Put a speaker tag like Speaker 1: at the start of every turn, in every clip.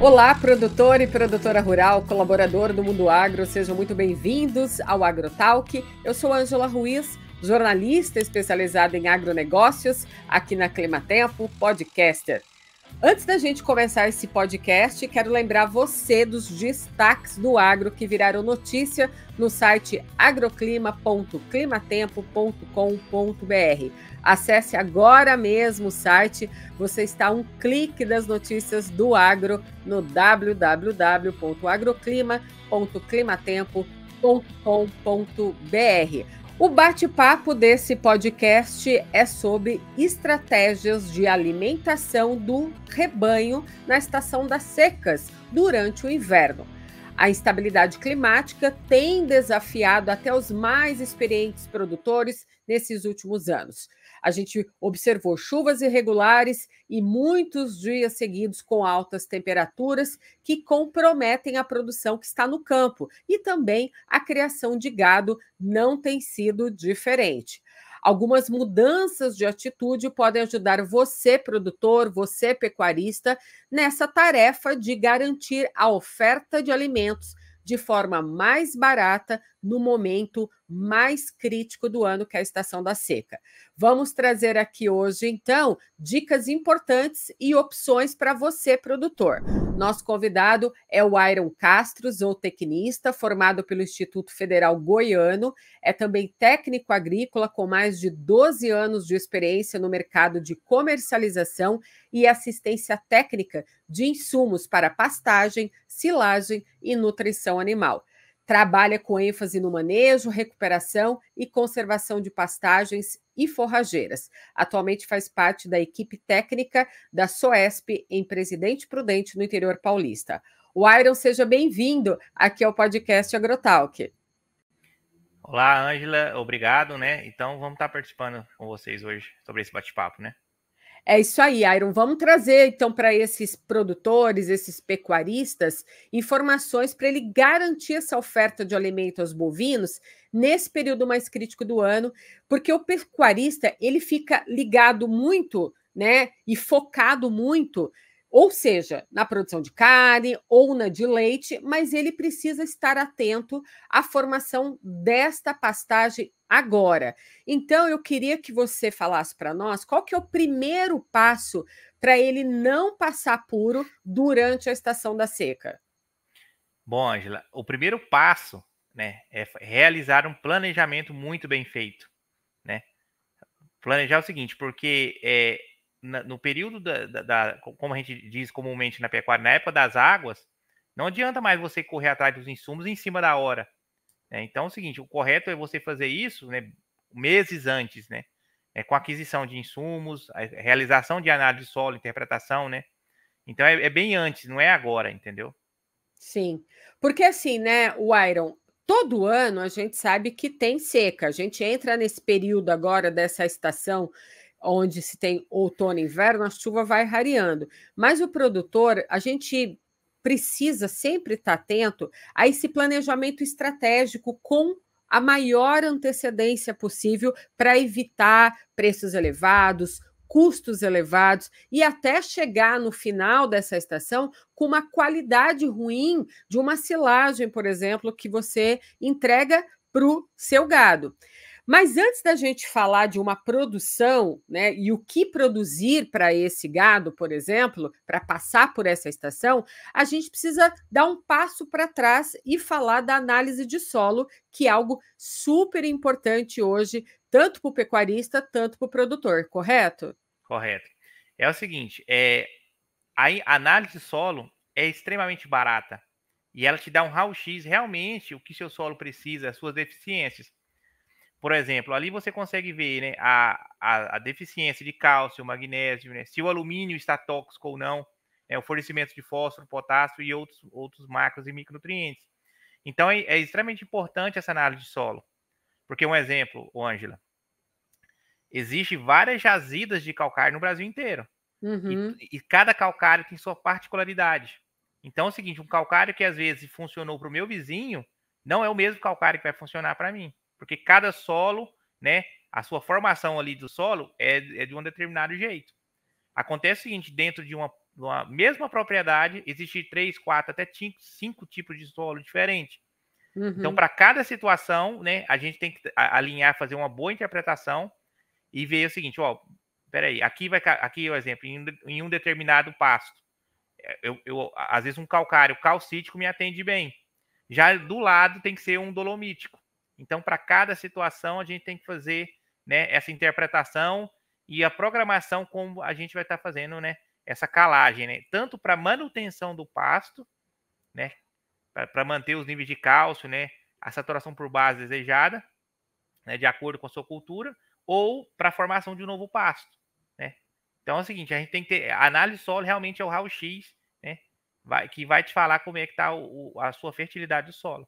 Speaker 1: Olá, produtor e produtora rural, colaborador do Mundo Agro, sejam muito bem-vindos ao AgroTalk. Eu sou Ângela Ruiz, jornalista especializada em agronegócios, aqui na Climatempo, podcaster. Antes da gente começar esse podcast, quero lembrar você dos destaques do agro que viraram notícia no site agroclima.climatempo.com.br. Acesse agora mesmo o site, você está a um clique das notícias do agro no www.agroclima.climatempo.com.br. O bate-papo desse podcast é sobre estratégias de alimentação do rebanho na estação das secas durante o inverno. A instabilidade climática tem desafiado até os mais experientes produtores nesses últimos anos. A gente observou chuvas irregulares e muitos dias seguidos com altas temperaturas que comprometem a produção que está no campo e também a criação de gado não tem sido diferente. Algumas mudanças de atitude podem ajudar você, produtor, você, pecuarista, nessa tarefa de garantir a oferta de alimentos de forma mais barata no momento mais crítico do ano, que é a estação da seca. Vamos trazer aqui hoje, então, dicas importantes e opções para você, produtor. Nosso convidado é o Iron Castro, zootecnista, formado pelo Instituto Federal Goiano, é também técnico agrícola com mais de 12 anos de experiência no mercado de comercialização e assistência técnica de insumos para pastagem, silagem e nutrição animal trabalha com ênfase no manejo, recuperação e conservação de pastagens e forrageiras. Atualmente faz parte da equipe técnica da SOESP em Presidente Prudente, no interior paulista. O Iron, seja bem-vindo aqui ao podcast Agrotalk.
Speaker 2: Olá, Ângela, obrigado, né? Então vamos estar participando com vocês hoje sobre esse bate-papo, né?
Speaker 1: É isso aí, Iron. Vamos trazer então para esses produtores, esses pecuaristas, informações para ele garantir essa oferta de alimento aos bovinos nesse período mais crítico do ano, porque o pecuarista ele fica ligado muito, né, e focado muito ou seja, na produção de carne ou na de leite, mas ele precisa estar atento à formação desta pastagem agora. Então, eu queria que você falasse para nós qual que é o primeiro passo para ele não passar puro durante a estação da seca.
Speaker 2: Bom, Angela, o primeiro passo né, é realizar um planejamento muito bem feito. Né? Planejar é o seguinte, porque é, na, no período da, da, da, como a gente diz comumente na pecuária, na época das águas, não adianta mais você correr atrás dos insumos em cima da hora. Né? Então é o seguinte, o correto é você fazer isso né, meses antes, né? É, com aquisição de insumos, realização de análise de solo, interpretação, né? Então é, é bem antes, não é agora, entendeu?
Speaker 1: Sim. Porque assim, né, o Iron, todo ano a gente sabe que tem seca. A gente entra nesse período agora dessa estação onde se tem outono e inverno, a chuva vai rareando. Mas o produtor, a gente precisa sempre estar atento a esse planejamento estratégico com a maior antecedência possível para evitar preços elevados, custos elevados e até chegar no final dessa estação com uma qualidade ruim de uma silagem, por exemplo, que você entrega para o seu gado. Mas antes da gente falar de uma produção, né, e o que produzir para esse gado, por exemplo, para passar por essa estação, a gente precisa dar um passo para trás e falar da análise de solo, que é algo super importante hoje, tanto para o pecuarista, tanto para o produtor, correto?
Speaker 2: Correto. É o seguinte, é, a análise de solo é extremamente barata e ela te dá um raio-x realmente o que seu solo precisa, as suas deficiências. Por exemplo, ali você consegue ver né, a, a, a, deficiência de cálcio, magnésio, né, se o alumínio está tóxico ou não, né, o fornecimento de fósforo, potássio e outros, outros macros e micronutrientes. Então, é, é extremamente importante essa análise de solo. Porque, um exemplo, Ângela, existe várias jazidas de calcário no Brasil inteiro. Uhum. E, e, cada calcário tem sua particularidade. Então é o seguinte: um calcário que às vezes funcionou para o meu vizinho não é o mesmo calcário que vai funcionar para mim porque cada solo, né, a sua formação ali do solo é, é de um determinado jeito. Acontece o seguinte, dentro de uma, uma mesma propriedade, existe três, quatro, até cinco, cinco tipos de solo diferentes. Então, uhum. Então, para cada situação, né, a gente tem que alinhar, fazer uma boa interpretação e ver o seguinte, ó, peraí, aqui vai, aqui o exemplo, em, em um determinado pasto, é, eu, eu, às vezes um calcário calcítico me atende bem. Já do lado tem que ser um dolomítico. Então, para cada situação, a gente tem que fazer né, essa interpretação e a programação como a gente vai estar tá fazendo né, essa calagem, né? tanto para manutenção do pasto, né, para manter os níveis de cálcio, né, a saturação por base desejada, né, de acordo com a sua cultura, ou para a formação de um novo pasto. Né? Então é o seguinte, a gente tem que ter a análise solo realmente é o raio-x, né, vai, que vai te falar como é que está a sua fertilidade do solo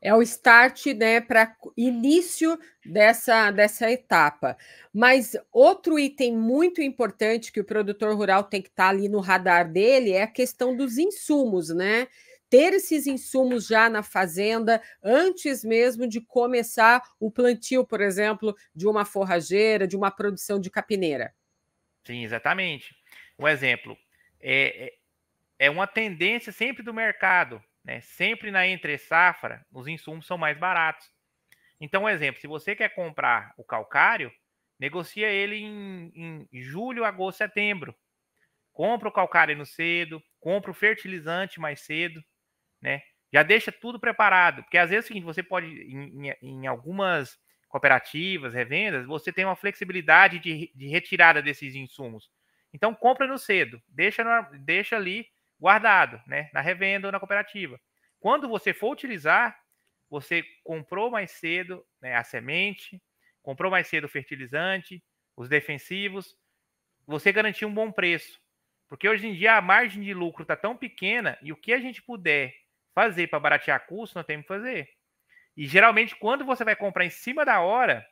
Speaker 1: é o start, né, para início dessa, dessa etapa. Mas outro item muito importante que o produtor rural tem que estar tá ali no radar dele é a questão dos insumos, né? Ter esses insumos já na fazenda antes mesmo de começar o plantio, por exemplo, de uma forrageira, de uma produção de capineira.
Speaker 2: Sim, exatamente. Um exemplo é, é, é uma tendência sempre do mercado né? Sempre na entre safra, os insumos são mais baratos. Então, um exemplo, se você quer comprar o calcário, negocia ele em, em julho, agosto, setembro. Compra o calcário no cedo, compra o fertilizante mais cedo, né? Já deixa tudo preparado, porque às vezes é o seguinte, você pode, em, em algumas cooperativas, revendas, você tem uma flexibilidade de, de retirada desses insumos. Então, compra no cedo, deixa, no, deixa ali guardado, né? Na revenda ou na cooperativa. Quando você for utilizar, você comprou mais cedo né, a semente, comprou mais cedo o fertilizante, os defensivos, você garantiu um bom preço. Porque hoje em dia a margem de lucro está tão pequena e o que a gente puder fazer para baratear custo, nós temos que fazer. E geralmente, quando você vai comprar em cima da hora,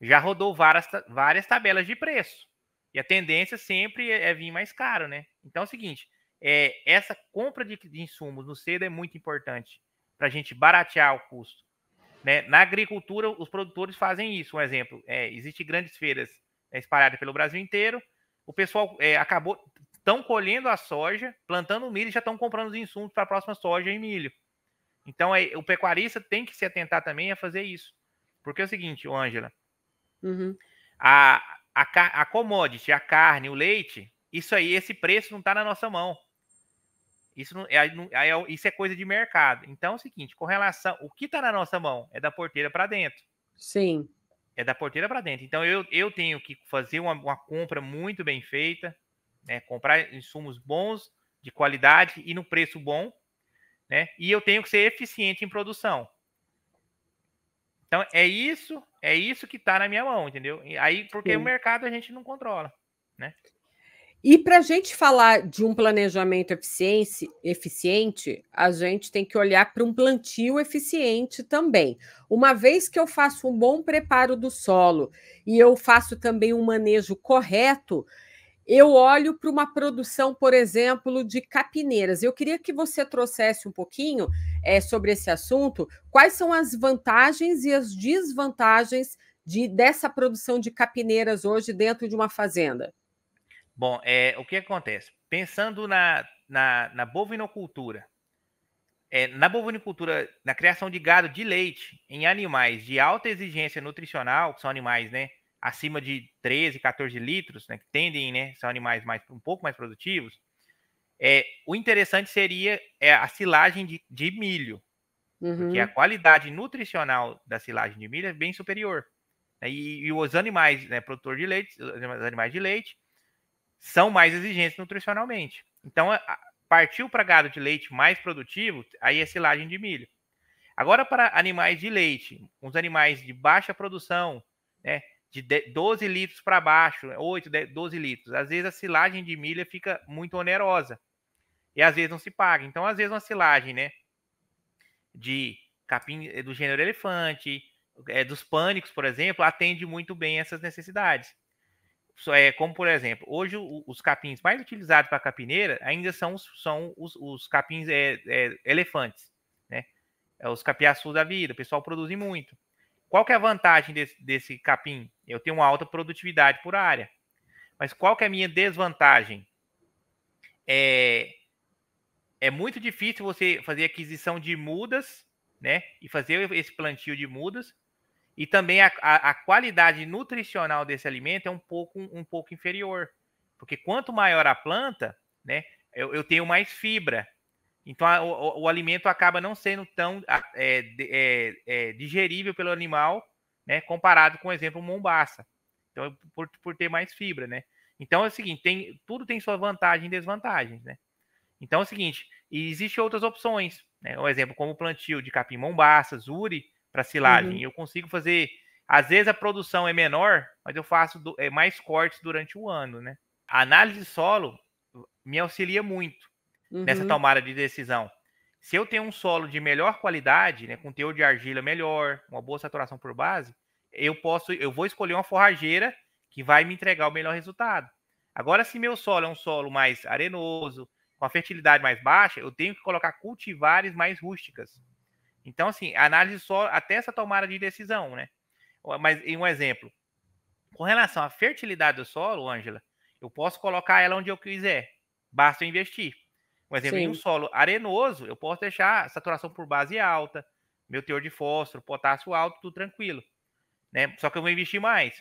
Speaker 2: já rodou várias, várias tabelas de preço. E a tendência sempre é, é vir mais caro, né? Então é o seguinte: é, essa compra de, de insumos no cedo é muito importante para a gente baratear o custo. Né? Na agricultura, os produtores fazem isso. Um exemplo: é, existem grandes feiras né, espalhadas pelo Brasil inteiro. O pessoal é, acabou estão colhendo a soja, plantando milho e já estão comprando os insumos para a próxima soja e milho. Então, é, o pecuarista tem que se atentar também a fazer isso. Porque é o seguinte, Ângela, uhum. a, a, a commodity, a carne, o leite, isso aí, esse preço não está na nossa mão. Isso, não, é, não, é, isso é coisa de mercado. Então é o seguinte, com relação. O que está na nossa mão é da porteira para dentro. Sim. É da porteira para dentro. Então eu, eu tenho que fazer uma, uma compra muito bem feita, né? comprar insumos bons, de qualidade e no preço bom, né? E eu tenho que ser eficiente em produção. Então é isso, é isso que está na minha mão, entendeu? Aí porque Sim. o mercado a gente não controla, né?
Speaker 1: E para a gente falar de um planejamento eficiente, a gente tem que olhar para um plantio eficiente também. Uma vez que eu faço um bom preparo do solo e eu faço também um manejo correto, eu olho para uma produção, por exemplo, de capineiras. Eu queria que você trouxesse um pouquinho é, sobre esse assunto. Quais são as vantagens e as desvantagens de, dessa produção de capineiras hoje dentro de uma fazenda?
Speaker 2: Bom, é, o que acontece? Pensando na, na, na bovinocultura, é, na bovinocultura, na criação de gado de leite em animais de alta exigência nutricional, que são animais né, acima de 13, 14 litros, né, que tendem, né, são animais mais, um pouco mais produtivos, é, o interessante seria é, a silagem de, de milho, uhum. porque a uhum. qualidade nutricional da silagem de milho é bem superior. Né, e, e, os animais, né, produtor de leite, os animais de leite, são mais exigentes nutricionalmente. Então, partiu para gado de leite mais produtivo, aí é silagem de milho. Agora, para animais de leite, uns animais de baixa produção, né, de 12 litros para baixo, 8, 12 litros, às vezes a silagem de milho fica muito onerosa. E às vezes não se paga. Então, às vezes, uma silagem né, de capim eh, do gênero elefante, é, dos pânicos, por exemplo, atende muito bem essas necessidades é, como por exemplo, hoje os capins mais utilizados para capineira ainda são, os, são os, os capins é, é, elefantes, né? É os capiaçus da vida, o pessoal produz muito. Qual que é a vantagem desse, desse capim? Eu tenho uma alta produtividade por área. Mas qual que é a minha desvantagem? É, é muito difícil você fazer aquisição de mudas, né? E fazer esse plantio de mudas e também a, a, a qualidade nutricional desse alimento é um pouco, um, pouco inferior. Porque quanto maior a planta, né, eu, eu tenho mais fibra. Então a, o, o, alimento acaba não sendo tão é, é, é, digerível pelo animal, né, comparado com, por exemplo, mombaça. Então por, por ter mais fibra, né? Então é o seguinte, tem, tudo tem sua vantagem e desvantagens, né? Então é o seguinte, existem outras opções, né? Um exemplo como o plantio de capim mombaça, zuri, para uhum. silagem. Uhum. Eu consigo fazer, às vezes a produção é menor, mas eu faço do, é, mais cortes durante o ano, né? A análise de solo me auxilia muito uhum. nessa tomada de decisão. Se eu tenho um solo de melhor qualidade, né, com teor de argila melhor, uma boa saturação por base, eu posso, eu vou escolher uma forrageira que vai me entregar o melhor resultado. Agora, se meu solo é um solo mais arenoso, com a fertilidade mais baixa, eu tenho que colocar cultivares mais rústicas, então, assim, análise só até essa tomada de decisão, né? Mas em um exemplo, com relação à fertilidade do solo, Ângela, eu posso colocar ela onde eu quiser, basta eu investir. Um exemplo, Sim. em um solo arenoso, eu posso deixar a saturação por base alta, meu teor de fósforo, potássio alto, tudo tranquilo. Né? Só que eu vou investir mais.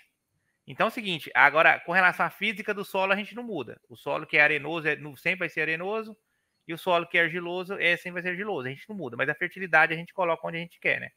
Speaker 2: Então é o seguinte, agora com relação à física do solo a gente não muda. O solo que é arenoso é, sempre vai ser arenoso, e o solo que é argiloso, é sempre vai ser argiloso. A gente não muda, mas a fertilidade a gente coloca onde a gente quer, né?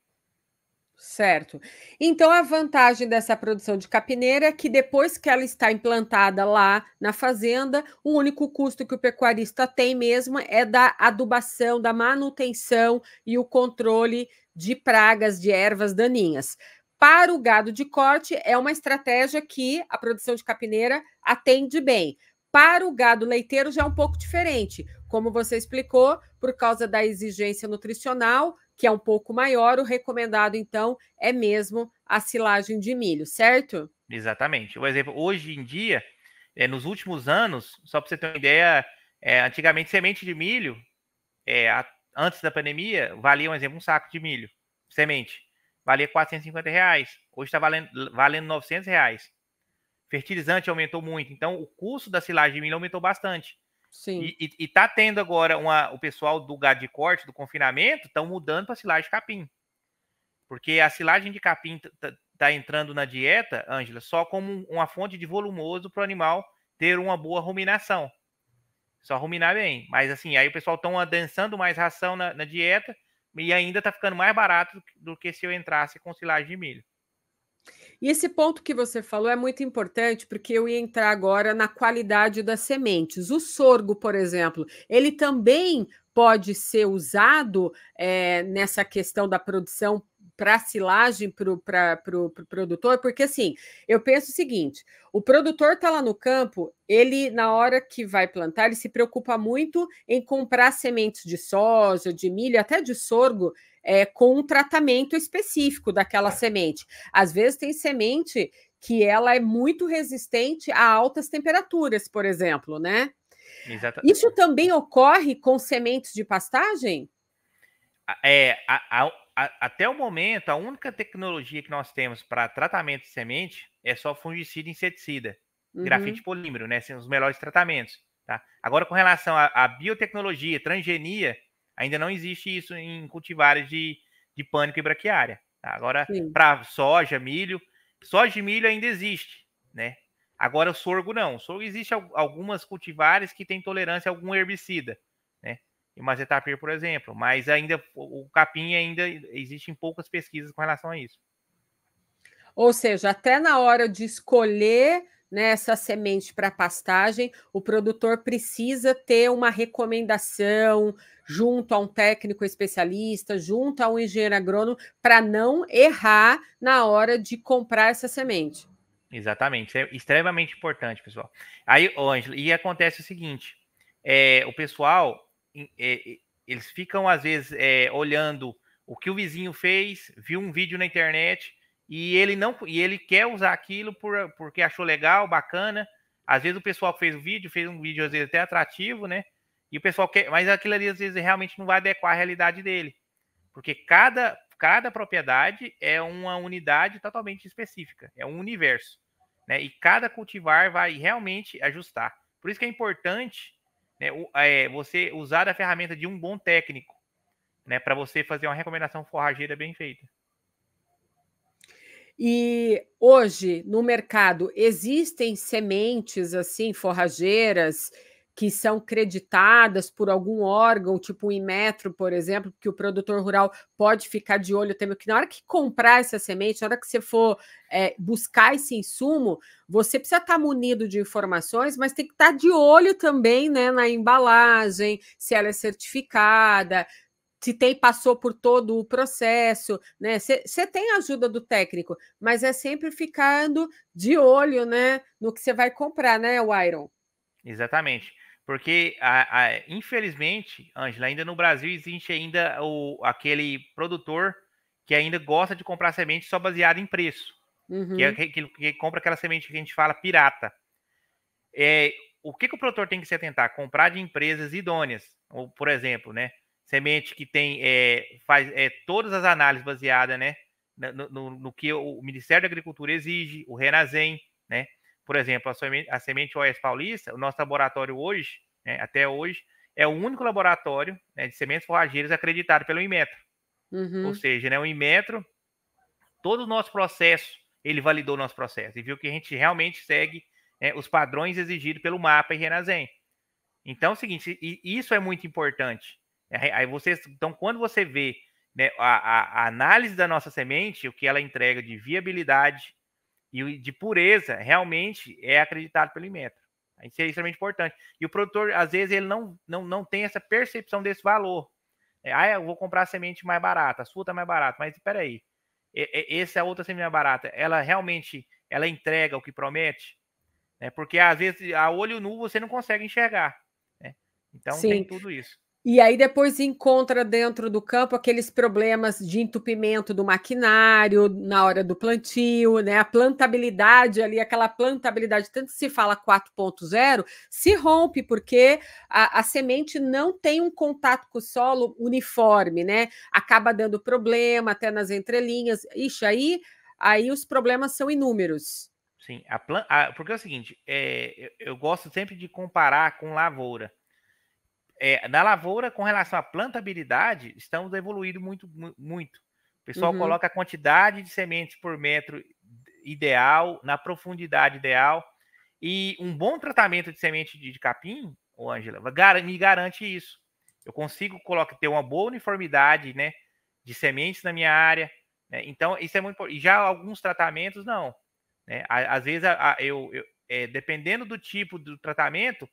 Speaker 1: Certo. Então, a vantagem dessa produção de capineira é que depois que ela está implantada lá na fazenda, o único custo que o pecuarista tem mesmo é da adubação, da manutenção e o controle de pragas, de ervas daninhas. Para o gado de corte, é uma estratégia que a produção de capineira atende bem. Para o gado leiteiro, já é um pouco diferente como você explicou, por causa da exigência nutricional, que é um pouco maior, o recomendado, então, é mesmo a silagem de milho, certo?
Speaker 2: Exatamente. O exemplo, hoje em dia, é, nos últimos anos, só para você ter uma ideia, é, antigamente semente de milho, é, a, antes da pandemia, valia, um exemplo, um saco de milho, semente, valia 450 reais. Hoje está valendo, valendo 900 reais. Fertilizante aumentou muito, então o custo da silagem de milho aumentou bastante. Sim. E, e, e, tá tendo agora uma, o pessoal do gado de corte, do confinamento, estão mudando para silagem de capim. Porque a silagem de capim tá, entrando na dieta, Ângela, só como uma fonte de volumoso para o animal ter uma boa ruminação. Só ruminar bem. Mas assim, aí o pessoal estão adensando mais ração na, na, dieta e ainda tá ficando mais barato do que se eu entrasse com silagem de milho.
Speaker 1: E esse ponto que você falou é muito importante, porque eu ia entrar agora na qualidade das sementes. O sorgo, por exemplo, ele também pode ser usado é, nessa questão da produção para a silagem para o pro, pro produtor, porque assim, eu penso o seguinte: o produtor está lá no campo, ele, na hora que vai plantar, ele se preocupa muito em comprar sementes de soja, de milho, até de sorgo, é, com um tratamento específico daquela semente. Às vezes tem semente que ela é muito resistente a altas temperaturas, por exemplo, né?
Speaker 2: Exatamente. Isso
Speaker 1: é. também ocorre com sementes de pastagem?
Speaker 2: É, a, a a, até o momento, a única tecnologia que nós temos para tratamento de semente é só fungicida e inseticida, uhum. grafite polímero, né? São os melhores tratamentos. Tá? Agora, com relação à biotecnologia, transgenia, ainda não existe isso em cultivares de, de pânico e braquiária. Tá? Agora, para soja, milho, soja e milho ainda existe, né? Agora, o sorgo não. O sorgo existe algumas cultivares que têm tolerância a algum herbicida e Zetapir, por exemplo. Mas ainda o capim ainda existem poucas pesquisas com relação
Speaker 1: a isso. Ou seja, até na hora de escolher né, essa semente para pastagem, o produtor precisa ter uma recomendação junto a um técnico especialista, junto a um engenheiro agrônomo, para não errar na hora de comprar essa semente.
Speaker 2: Exatamente, Isso é extremamente importante, pessoal. Aí, Ângelo, e acontece o seguinte: é, o pessoal é, eles ficam às vezes é, olhando o que o vizinho fez, viu um vídeo na internet e ele não e ele quer usar aquilo por, porque achou legal, bacana. Às vezes o pessoal que fez o vídeo fez um vídeo às vezes até atrativo, né? E o pessoal quer, mas aquilo ali às vezes realmente não vai adequar à realidade dele, porque cada cada propriedade é uma unidade totalmente específica, é um universo, né? E cada cultivar vai realmente ajustar. Por isso que é importante né, é, você usar a ferramenta de um bom técnico, né, para você fazer uma recomendação forrageira bem feita.
Speaker 1: E hoje no mercado existem sementes assim forrageiras que são creditadas por algum órgão, tipo o Imetro, por exemplo, que o produtor rural pode ficar de olho também, que na hora que comprar essa semente, na hora que você for é, buscar esse insumo, você precisa estar tá munido de informações, mas tem que estar tá de olho também né, na embalagem, se ela é certificada, se tem passou por todo o processo, né? Você tem ajuda do técnico, mas é sempre ficando de olho, né, no que você vai comprar, né, Wyron?
Speaker 2: Exatamente. Porque, a, a, infelizmente, Angela, ainda no Brasil existe ainda o, aquele produtor que ainda gosta de comprar semente só baseada em preço. É uhum. Que, é, que, que, compra aquela semente que a gente fala pirata. É, o que, que o produtor tem que se atentar? Comprar de empresas idôneas. Ou, por exemplo, né? Semente que tem é, faz é, todas as análises baseadas né, no, no, no que o Ministério da Agricultura exige, o Renazem, né? Por exemplo, a semente, a semente OS paulista, o nosso laboratório hoje, né, até hoje, é o único laboratório né, de sementes forrageiras acreditado pelo Inmetro. Uhum. Ou seja, né, o Inmetro, todo o nosso processo, ele validou o nosso processo e viu que a gente realmente segue né, os padrões exigidos pelo mapa e Renazen. Então, é o seguinte, isso é muito importante. Aí vocês, então, quando você vê né, a, a, análise da nossa semente, o que ela entrega de viabilidade, e de pureza realmente é acreditado pelo Inmetro. Isso é extremamente importante. E o produtor, às vezes, ele não, não, não tem essa percepção desse valor. É, ah, eu vou comprar a semente mais barata, a sua tá mais barata, mas espera aí. Essa é outra semente mais barata, ela realmente ela entrega o que promete? Né? Porque às vezes a olho nu você não consegue enxergar. Né? Então Sim. tem tudo isso.
Speaker 1: E aí depois encontra dentro do campo aqueles problemas de entupimento do maquinário na hora do plantio, né? A plantabilidade ali, aquela plantabilidade, tanto se fala 4.0, se rompe porque a, a, semente não tem um contato com o solo uniforme, né? Acaba dando problema até nas entrelinhas. Ixi, aí, aí os problemas são inúmeros.
Speaker 2: Sim, a, plan... a porque é o seguinte, é, eu, eu gosto sempre de comparar com lavoura é, na lavoura, com relação à plantabilidade, estamos evoluindo muito. muito. O pessoal uhum. coloca a quantidade de sementes por metro ideal, na profundidade ideal. E um bom tratamento de semente de, de capim, ô Ângela, me garante isso. Eu consigo colocar, ter uma boa uniformidade né, de sementes na minha área. Né? Então, isso é muito importante. Já alguns tratamentos, não. Né? Às vezes, a, a, eu, eu é, dependendo do tipo do tratamento,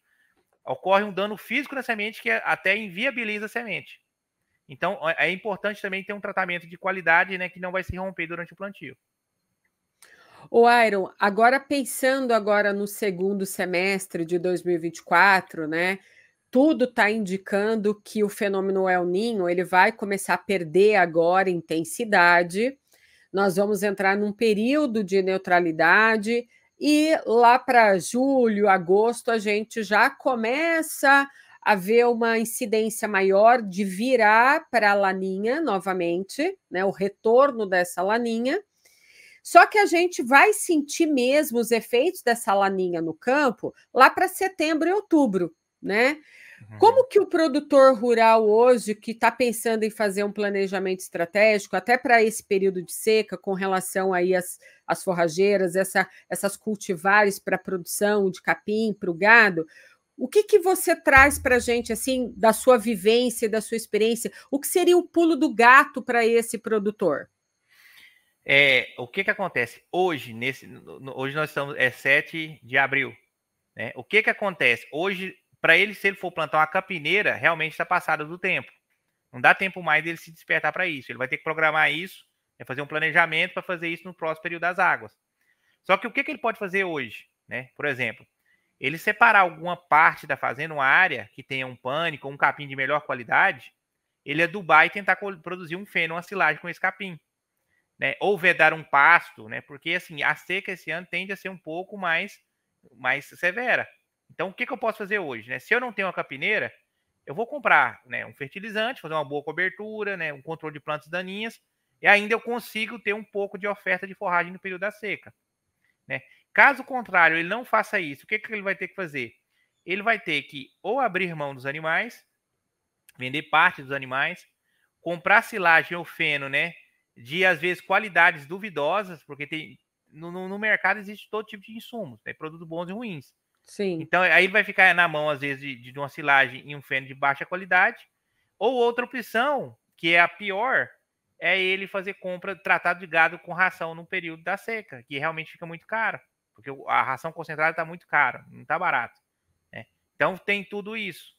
Speaker 2: ocorre um dano físico na semente que até inviabiliza a semente. Então, é, é importante também ter um tratamento de qualidade, né, que não vai se romper durante o plantio.
Speaker 1: O Iron, agora pensando agora no segundo semestre de 2024, né? Tudo está indicando que o fenômeno El Ninho ele vai começar a perder agora intensidade. Nós vamos entrar num período de neutralidade e lá para julho, agosto, a gente já começa a ver uma incidência maior de virar para a laninha novamente, né, o retorno dessa laninha. Só que a gente vai sentir mesmo os efeitos dessa laninha no campo lá para setembro e outubro, né? Uhum. Como que o produtor rural hoje, que está pensando em fazer um planejamento estratégico, até para esse período de seca, com relação aí às, às forrageiras, essa, essas cultivares para produção de capim, para o gado, o que, que você traz para a gente, assim, da sua vivência, da sua experiência? O que seria o pulo do gato para esse produtor?
Speaker 2: É, o que, que acontece hoje, nesse, hoje nós estamos, é 7 de abril, né? O que, que acontece? Hoje para ele, se ele for plantar uma capineira, realmente está passado do tempo. Não dá tempo mais dele se despertar para isso. Ele vai ter que programar isso, né, fazer um planejamento para fazer isso no próximo período das águas. Só que o que, que ele pode fazer hoje? Né? Por exemplo, ele separar alguma parte da fazenda, uma área que tenha um pânico, um capim de melhor qualidade, ele adubar é e tentar produzir um feno, uma silagem com esse capim. Né? Ou vedar um pasto, né? porque assim, a seca esse ano tende a ser um pouco mais, mais severa. Então, o que, que eu posso fazer hoje? Né? Se eu não tenho uma capineira, eu vou comprar né, um fertilizante, fazer uma boa cobertura, né, um controle de plantas daninhas, e ainda eu consigo ter um pouco de oferta de forragem no período da seca. Né? Caso contrário, ele não faça isso, o que, que ele vai ter que fazer? Ele vai ter que ou abrir mão dos animais, vender parte dos animais, comprar silagem ou feno, né? De às vezes qualidades duvidosas, porque tem no, no mercado existe todo tipo de insumos, né? produtos bons e ruins. Sim. Então aí vai ficar na mão, às vezes, de, de uma silagem e um feno de baixa qualidade. Ou outra opção, que é a pior, é ele fazer compra tratado de gado com ração no período da seca, que realmente fica muito caro, porque a ração concentrada está muito cara, não está barato. Né? Então tem tudo isso.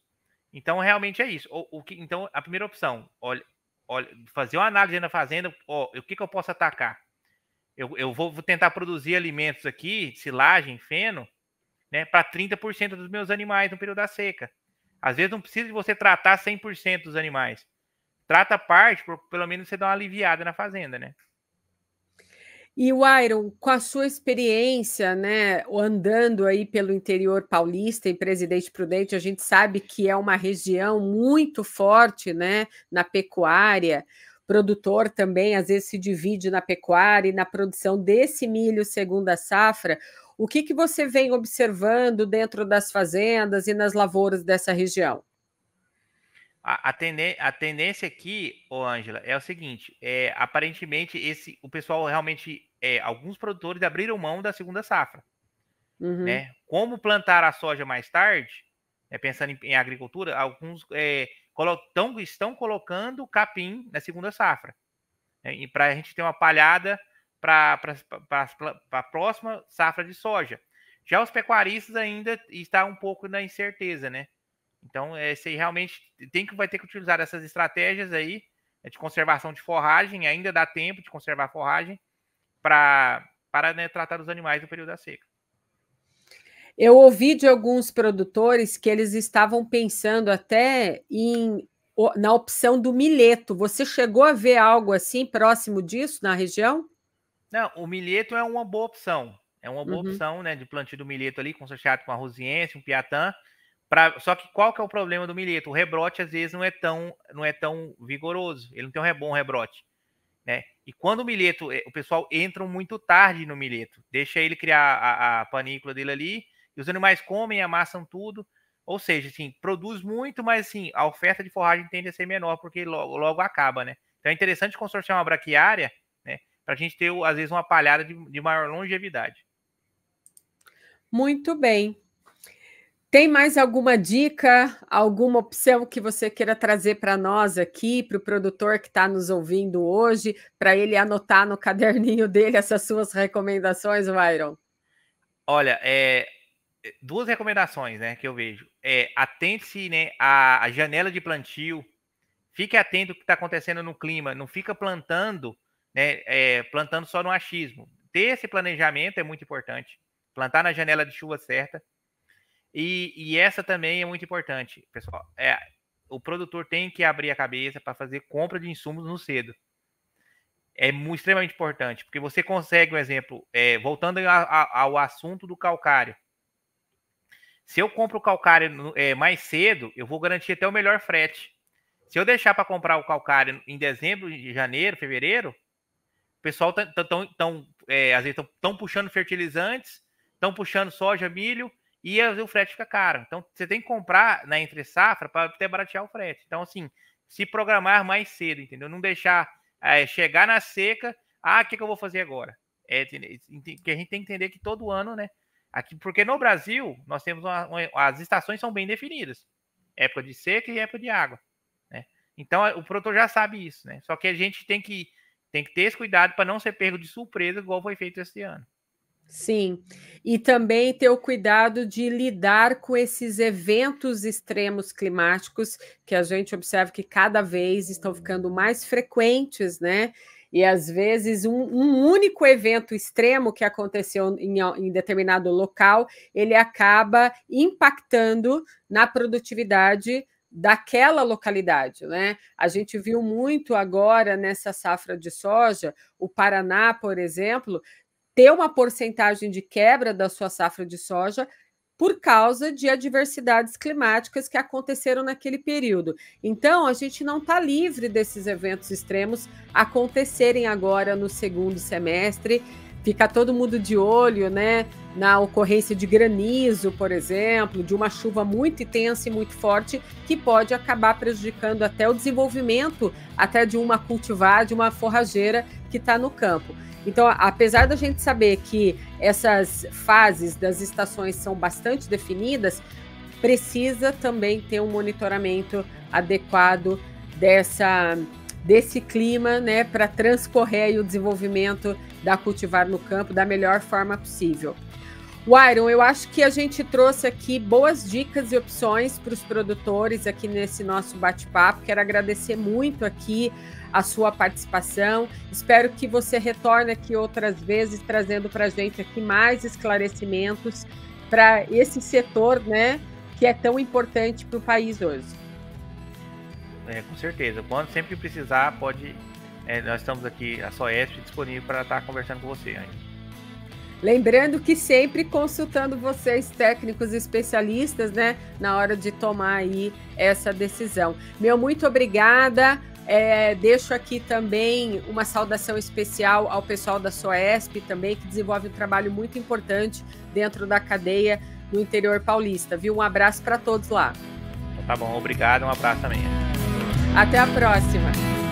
Speaker 2: Então realmente é isso. O, o que, então a primeira opção, olha, olha, fazer uma análise na fazenda, ó, o que, que eu posso atacar? Eu, eu vou, vou tentar produzir alimentos aqui, silagem, feno, né, para 30% dos meus animais no período da seca. Às vezes não precisa de você tratar 100% dos animais. Trata parte, por, pelo menos você dá uma aliviada na fazenda, né?
Speaker 1: E o Iron, com a sua experiência, né, andando aí pelo interior paulista em Presidente Prudente, a gente sabe que é uma região muito forte, né, na pecuária. produtor também às vezes se divide na pecuária e na produção desse milho segunda safra. O que, que você vem observando dentro das fazendas e nas lavouras dessa região? A,
Speaker 2: a, tendência aqui, Ângela, é o seguinte: é, aparentemente esse o pessoal realmente, é, alguns produtores abriram mão da segunda safra. Uhum. Né? Como plantar a soja mais tarde, né, pensando em, em, agricultura, alguns é, estão colocando capim na segunda safra. Né, para a gente ter uma palhada para a próxima safra de soja. Já os pecuaristas ainda está um pouco na incerteza, né? Então, é, realmente tem que vai ter que utilizar essas estratégias aí né, de conservação de forragem, ainda dá tempo de conservar forragem para para né, tratar os animais no período da seca.
Speaker 1: Eu ouvi de alguns produtores que eles estavam pensando até em na opção do milheto. Você chegou a ver algo assim próximo disso na região?
Speaker 2: Não, o milheto é uma boa opção. É uma boa uhum. opção, né, de plantio do milheto ali, consorciado com a rosiense, um piatã. Pra... Só que qual que é o problema do milheto? O rebrote às vezes não é tão, não é tão vigoroso. Ele não tem um bom rebrote, né? E quando o milheto, eh, o pessoal entra muito tarde no milheto, deixa ele criar a, a panícula dele ali, e os animais comem, amassam tudo. Ou seja, assim, produz muito, mas assim, a oferta de forragem tende a ser menor, porque logo, logo acaba, né? Então é interessante consorciar uma braquiária para a gente ter, às vezes, uma palhada de, de maior longevidade.
Speaker 1: Muito bem. Tem mais alguma dica, alguma opção que você queira trazer para nós aqui, para o produtor que está nos ouvindo hoje, para ele anotar no caderninho dele essas suas recomendações, Byron?
Speaker 2: Olha, é, é, duas recomendações né, que eu vejo. É, Atente-se né, à, à janela de plantio, fique atento ao que está acontecendo no clima, não fica plantando né, é, plantando só no achismo. Ter esse planejamento é muito importante. Plantar na janela de chuva certa. E, e essa também é muito importante, pessoal. É, o produtor tem que abrir a cabeça para fazer compra de insumos no cedo. É muito, extremamente importante, porque você consegue, um exemplo, é, voltando a, a, ao assunto do calcário. Se eu compro o calcário é, mais cedo, eu vou garantir até o melhor frete. Se eu deixar para comprar o calcário em dezembro, janeiro, fevereiro, pessoal tá, tão, tão, é, às vezes estão puxando fertilizantes, estão puxando soja, milho, e o frete fica caro. Então, você tem que comprar na entre safra para até baratear o frete. Então, assim, se programar mais cedo, entendeu? Não deixar é, chegar na seca, ah, o que, que, eu vou fazer agora? É, que a gente tem que entender que todo ano, né? Aqui, porque no Brasil, nós temos uma, uma, as estações são bem definidas: época de seca e época de água. Né? Então, o produtor já sabe isso, né? Só que a gente tem que tem que ter esse cuidado para não ser pego de surpresa, igual foi feito este ano.
Speaker 1: Sim, e também ter o cuidado de lidar com esses eventos extremos climáticos que a gente observa que cada vez estão ficando mais frequentes, né? E às vezes um, um único evento extremo que aconteceu em, em determinado local, ele acaba impactando na produtividade daquela localidade, né? A gente viu muito agora nessa safra de soja, o Paraná, por exemplo, ter uma porcentagem de quebra da sua safra de soja por causa de adversidades climáticas que aconteceram naquele período. Então, a gente não está livre desses eventos extremos acontecerem agora no segundo semestre ficar todo mundo de olho, né? Na ocorrência de granizo, por exemplo, de uma chuva muito intensa e muito forte, que pode acabar prejudicando até o desenvolvimento até de uma cultivar, de uma forrageira que está no campo. Então, apesar da gente saber que essas fases das estações são bastante definidas, precisa também ter um monitoramento adequado dessa desse clima, né, para transcorrer o desenvolvimento da Cultivar no Campo da melhor forma possível. Wyron, eu acho que a gente trouxe aqui boas dicas e opções para os produtores aqui nesse nosso bate-papo. Quero agradecer muito aqui a sua participação. Espero que você retorne aqui outras vezes, trazendo para a gente aqui mais esclarecimentos para esse setor, né, que é tão importante para o país hoje.
Speaker 2: É, com certeza. Quando sempre precisar, pode é, nós estamos aqui, a SOESP, disponível para estar tá conversando com você ainda.
Speaker 1: Lembrando que sempre consultando vocês, técnicos especialistas, né, na hora de tomar aí essa decisão. Meu muito obrigada. É, deixo aqui também uma saudação especial ao pessoal da SOESP também, que desenvolve um trabalho muito importante dentro da cadeia no interior paulista. Viu? Um abraço para todos lá.
Speaker 2: Então tá bom, obrigado, um abraço também.
Speaker 1: Até a próxima.